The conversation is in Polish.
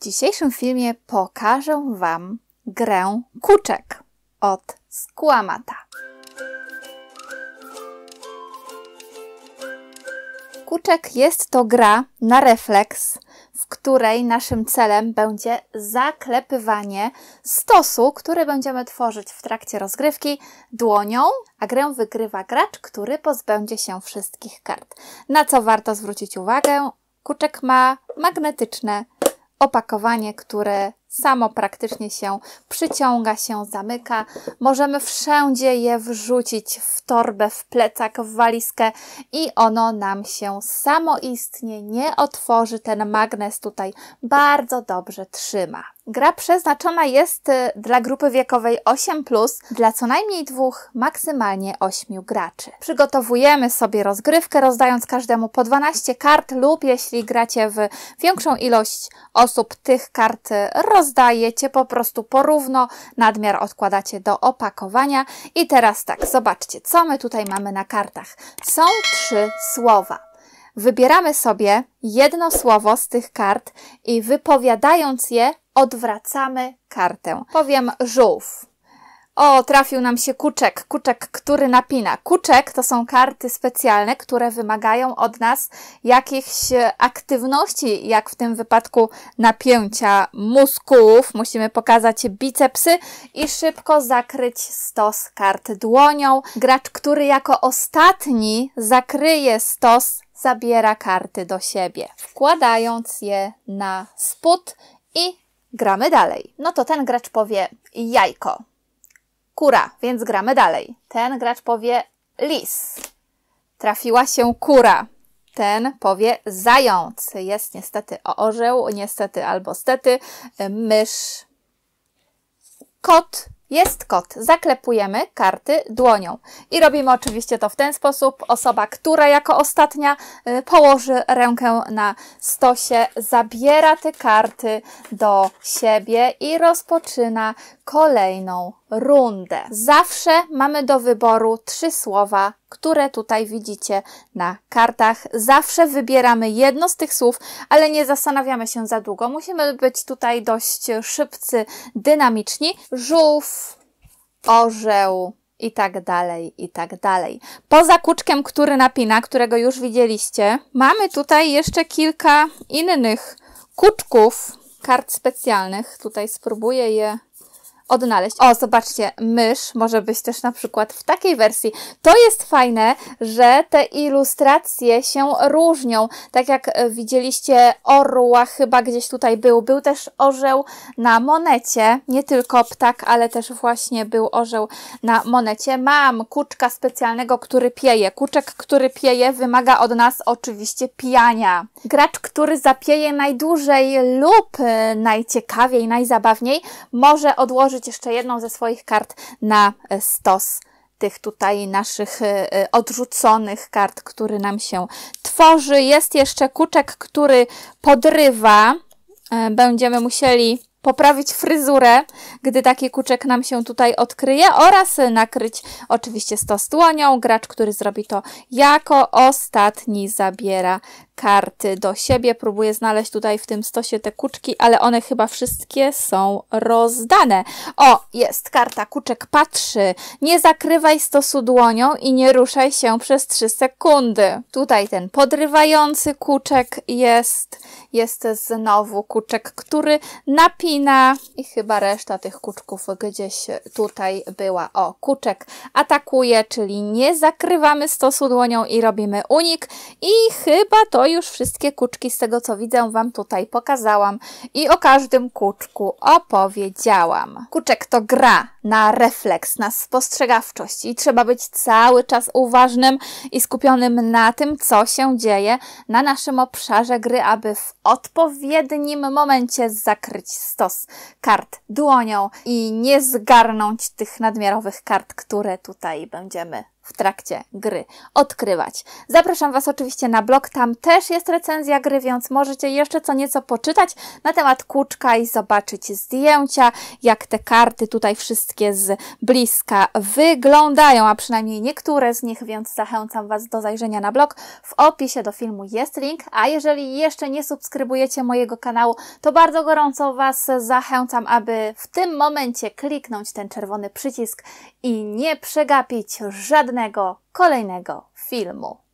W dzisiejszym filmie pokażę Wam grę kuczek od Skłamata. Kuczek jest to gra na refleks, w której naszym celem będzie zaklepywanie stosu, który będziemy tworzyć w trakcie rozgrywki dłonią, a grę wygrywa gracz, który pozbędzie się wszystkich kart. Na co warto zwrócić uwagę? Kuczek ma magnetyczne opakowanie, które samo praktycznie się przyciąga, się zamyka. Możemy wszędzie je wrzucić w torbę, w plecak, w walizkę i ono nam się samoistnie nie otworzy. Ten magnes tutaj bardzo dobrze trzyma. Gra przeznaczona jest y, dla grupy wiekowej 8, dla co najmniej dwóch, maksymalnie 8 graczy. Przygotowujemy sobie rozgrywkę, rozdając każdemu po 12 kart, lub jeśli gracie w większą ilość osób, tych kart rozdajemy rozdajecie po prostu porówno, nadmiar odkładacie do opakowania i teraz tak, zobaczcie, co my tutaj mamy na kartach. Są trzy słowa wybieramy sobie jedno słowo z tych kart i wypowiadając je, odwracamy kartę. Powiem żółw. O, trafił nam się kuczek, kuczek, który napina. Kuczek to są karty specjalne, które wymagają od nas jakichś e, aktywności, jak w tym wypadku napięcia mózgów. Musimy pokazać bicepsy i szybko zakryć stos kart dłonią. Gracz, który jako ostatni zakryje stos, zabiera karty do siebie, wkładając je na spód i gramy dalej. No to ten gracz powie jajko kura, więc gramy dalej. Ten gracz powie lis. Trafiła się kura. Ten powie zając. Jest niestety orzeł, niestety albo stety, mysz, kot, jest kot. Zaklepujemy karty dłonią. I robimy oczywiście to w ten sposób. Osoba, która jako ostatnia y, położy rękę na stosie, zabiera te karty do siebie i rozpoczyna kolejną rundę. Zawsze mamy do wyboru trzy słowa, które tutaj widzicie na kartach. Zawsze wybieramy jedno z tych słów, ale nie zastanawiamy się za długo. Musimy być tutaj dość szybcy, dynamiczni. Żółw, orzeł i tak dalej, i tak dalej. Poza kuczkiem, który napina, którego już widzieliście, mamy tutaj jeszcze kilka innych kuczków, kart specjalnych. Tutaj spróbuję je odnaleźć. O, zobaczcie, mysz może być też na przykład w takiej wersji. To jest fajne, że te ilustracje się różnią. Tak jak e, widzieliście orła chyba gdzieś tutaj był. Był też orzeł na monecie. Nie tylko ptak, ale też właśnie był orzeł na monecie. Mam kuczka specjalnego, który pieje. Kuczek, który pieje wymaga od nas oczywiście pijania. Gracz, który zapieje najdłużej lub e, najciekawiej, najzabawniej może odłożyć jeszcze jedną ze swoich kart na e, stos tych tutaj naszych e, e, odrzuconych kart, który nam się tworzy. Jest jeszcze kuczek, który podrywa. Będziemy musieli poprawić fryzurę, gdy taki kuczek nam się tutaj odkryje oraz nakryć oczywiście stos dłonią. Gracz, który zrobi to jako ostatni zabiera karty do siebie. Próbuję znaleźć tutaj w tym stosie te kuczki, ale one chyba wszystkie są rozdane. O, jest karta kuczek patrzy. Nie zakrywaj stosu dłonią i nie ruszaj się przez 3 sekundy. Tutaj ten podrywający kuczek jest, jest znowu kuczek, który napija i chyba reszta tych kuczków gdzieś tutaj była. O, kuczek atakuje, czyli nie zakrywamy stosu dłonią i robimy unik. I chyba to już wszystkie kuczki z tego co widzę Wam tutaj pokazałam i o każdym kuczku opowiedziałam. Kuczek to gra na refleks, na spostrzegawczość i trzeba być cały czas uważnym i skupionym na tym, co się dzieje na naszym obszarze gry, aby w odpowiednim momencie zakryć stos stos kart dłonią i nie zgarnąć tych nadmiarowych kart, które tutaj będziemy w trakcie gry odkrywać. Zapraszam Was oczywiście na blog, tam też jest recenzja gry, więc możecie jeszcze co nieco poczytać na temat kuczka i zobaczyć zdjęcia, jak te karty tutaj wszystkie z bliska wyglądają, a przynajmniej niektóre z nich, więc zachęcam Was do zajrzenia na blog. W opisie do filmu jest link, a jeżeli jeszcze nie subskrybujecie mojego kanału, to bardzo gorąco Was zachęcam, aby w tym momencie kliknąć ten czerwony przycisk i nie przegapić żadnego następnego, kolejnego filmu.